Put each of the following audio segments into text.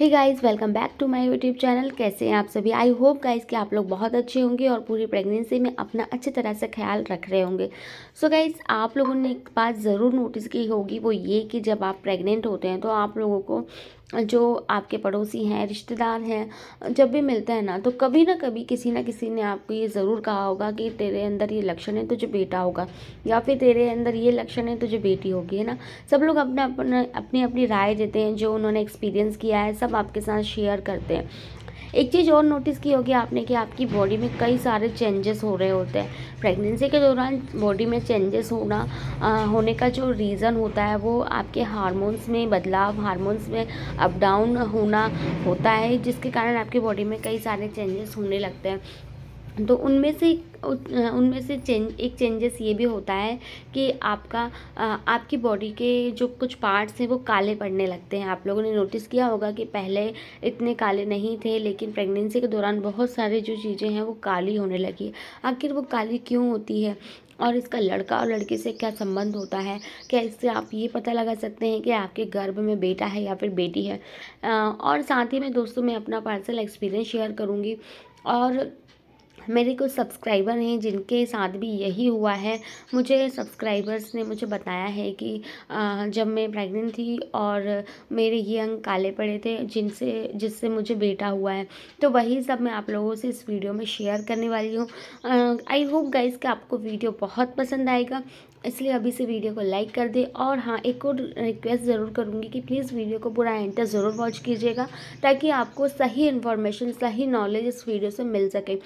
hey guys welcome back to my YouTube channel कैसे हैं आप सभी आई होप गाइस कि आप लोग बहुत अच्छे होंगे और पूरी प्रेगनेंसी में अपना अच्छे तरह से ख्याल रख रहे होंगे सो so गाइस आप लोगों ने एक बात ज़रूर नोटिस की होगी वो ये कि जब आप प्रेग्नेंट होते हैं तो आप लोगों को जो आपके पड़ोसी हैं रिश्तेदार हैं जब भी मिलते हैं ना तो कभी ना कभी किसी ना किसी ने आपको ये ज़रूर कहा होगा कि तेरे अंदर ये लक्षण है तुझे बेटा होगा या फिर तेरे अंदर ये लक्षण है तुझे बेटी होगी है ना सब लोग अपना अपना अपनी अपनी राय देते हैं जो उन्होंने एक्सपीरियंस किया है सब आपके साथ शेयर करते हैं एक चीज़ और नोटिस की होगी आपने कि आपकी बॉडी में कई सारे चेंजेस हो रहे होते हैं प्रेगनेंसी के दौरान बॉडी में चेंजेस होना आ, होने का जो रीज़न होता है वो आपके हार्मोन्स में बदलाव हार्मोन्स में अप डाउन होना होता है जिसके कारण आपकी बॉडी में कई सारे चेंजेस होने लगते हैं तो उनमें से उनमें से चेंज एक चेंजेस ये भी होता है कि आपका आपकी बॉडी के जो कुछ पार्ट्स हैं वो काले पड़ने लगते हैं आप लोगों ने नोटिस किया होगा कि पहले इतने काले नहीं थे लेकिन प्रेगनेंसी के दौरान बहुत सारे जो चीज़ें हैं वो काली होने लगी आखिर वो काली क्यों होती है और इसका लड़का और लड़की से क्या संबंध होता है क्या इससे आप ये पता लगा सकते हैं कि आपके गर्भ में बेटा है या फिर बेटी है और साथ ही मैं दोस्तों में अपना पर्सनल एक्सपीरियंस शेयर करूँगी और मेरे कुछ सब्सक्राइबर हैं जिनके साथ भी यही हुआ है मुझे सब्सक्राइबर्स ने मुझे बताया है कि जब मैं प्रेग्नेंट थी और मेरे ये अंग काले पड़े थे जिनसे जिससे मुझे बेटा हुआ है तो वही सब मैं आप लोगों से इस वीडियो में शेयर करने वाली हूँ आई होप गाइस कि आपको वीडियो बहुत पसंद आएगा इसलिए अभी से वीडियो को लाइक कर दें और हाँ एक और रिक्वेस्ट ज़रूर करूँगी कि प्लीज़ वीडियो को पूरा एंड तक ज़रूर वॉच कीजिएगा ताकि आपको सही इन्फॉर्मेशन सही नॉलेज इस वीडियो से मिल सके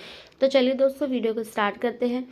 तो चलिए दोस्तों वीडियो को स्टार्ट करते हैं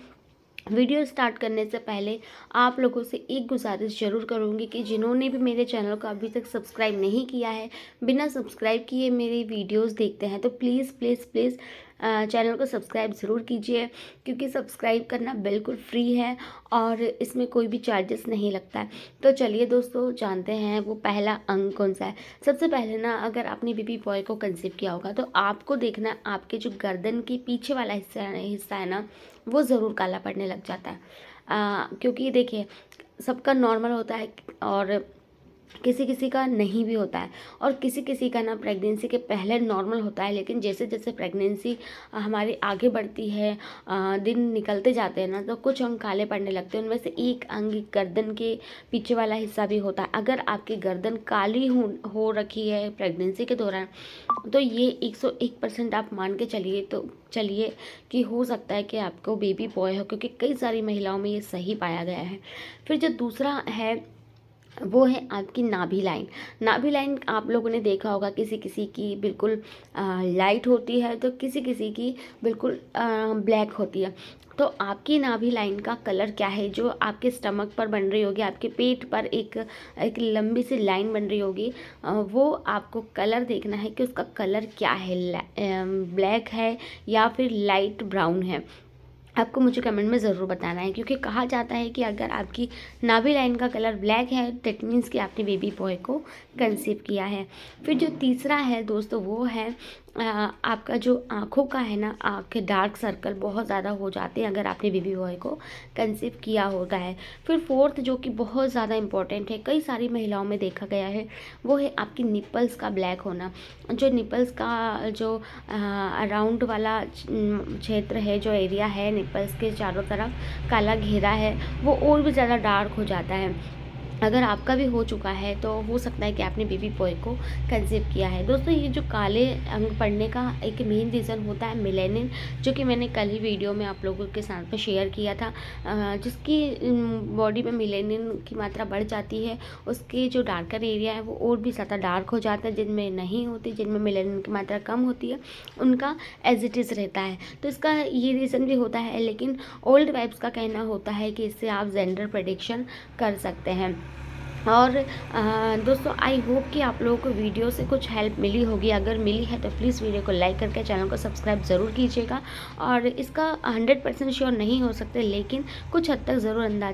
वीडियो स्टार्ट करने से पहले आप लोगों से एक गुजारिश ज़रूर करूँगी कि जिन्होंने भी मेरे चैनल को अभी तक सब्सक्राइब नहीं किया है बिना सब्सक्राइब किए मेरी वीडियोस देखते हैं तो प्लीज़ प्लीज़ प्लीज़ चैनल को सब्सक्राइब ज़रूर कीजिए क्योंकि सब्सक्राइब करना बिल्कुल फ्री है और इसमें कोई भी चार्जेस नहीं लगता है तो चलिए दोस्तों जानते हैं वो पहला अंग कौन सा है सबसे पहले ना अगर आपने बीबी बॉय को कंसीव किया होगा तो आपको देखना आपके जो गर्दन के पीछे वाला हिस्सा हिस्सा है ना वो ज़रूर काला पड़ने लग जाता है आ, क्योंकि देखिए सबका नॉर्मल होता है और किसी किसी का नहीं भी होता है और किसी किसी का ना प्रेगनेंसी के पहले नॉर्मल होता है लेकिन जैसे जैसे प्रेगनेंसी हमारी आगे बढ़ती है दिन निकलते जाते हैं ना तो कुछ अंग काले पड़ने लगते हैं उनमें से एक अंग गर्दन के पीछे वाला हिस्सा भी होता है अगर आपकी गर्दन काली हो हो रखी है प्रेगनेंसी के दौरान तो ये एक परसेंट आप मान के चलिए तो चलिए कि हो सकता है कि आपको बेबी बॉय हो क्योंकि कई सारी महिलाओं में ये सही पाया गया है फिर जो दूसरा है वो है आपकी नाभि लाइन नाभि लाइन आप लोगों ने देखा होगा किसी किसी की बिल्कुल आ, लाइट होती है तो किसी किसी की बिल्कुल आ, ब्लैक होती है तो आपकी नाभि लाइन का कलर क्या है जो आपके स्टमक पर बन रही होगी आपके पेट पर एक एक लंबी सी लाइन बन रही होगी वो आपको कलर देखना है कि उसका कलर क्या है ब्लैक है या फिर लाइट ब्राउन है आपको मुझे कमेंट में ज़रूर बताना है क्योंकि कहा जाता है कि अगर आपकी नाभि लाइन का कलर ब्लैक है दैट मीन्स कि आपने बेबी बॉय को कंसीव किया है फिर जो तीसरा है दोस्तों वो है आपका जो आँखों का है ना आँख डार्क सर्कल बहुत ज़्यादा हो जाते हैं अगर आपने बीबी बॉय को कंसीव किया होता है फिर फोर्थ जो कि बहुत ज़्यादा इम्पॉर्टेंट है कई सारी महिलाओं में देखा गया है वो है आपकी निपल्स का ब्लैक होना जो निपल्स का जो अराउंड वाला क्षेत्र है जो एरिया है निपल्स के चारों तरफ काला घेरा है वो और भी ज़्यादा डार्क हो जाता है अगर आपका भी हो चुका है तो हो सकता है कि आपने बेबी बॉय को कंसीव किया है दोस्तों ये जो काले अंग पड़ने का एक मेन रीज़न होता है मिलेनिन जो कि मैंने कल ही वीडियो में आप लोगों के साथ में शेयर किया था जिसकी बॉडी में मिलेनिन की मात्रा बढ़ जाती है उसके जो डार्कर एरिया है वो और भी ज़्यादा डार्क हो जाता है जिनमें नहीं होती जिनमें मिलेनिन की मात्रा कम होती है उनका एज इट इज़ रहता है तो इसका ये रीज़न भी होता है लेकिन ओल्ड वाइब्स का कहना होता है कि इससे आप जेंडर प्रडिक्शन कर सकते हैं और दोस्तों आई होप कि आप लोगों को वीडियो से कुछ हेल्प मिली होगी अगर मिली है तो प्लीज़ वीडियो को लाइक करके चैनल को सब्सक्राइब ज़रूर कीजिएगा और इसका हंड्रेड परसेंट श्योर नहीं हो सकते लेकिन कुछ हद तक ज़रूर अंदाज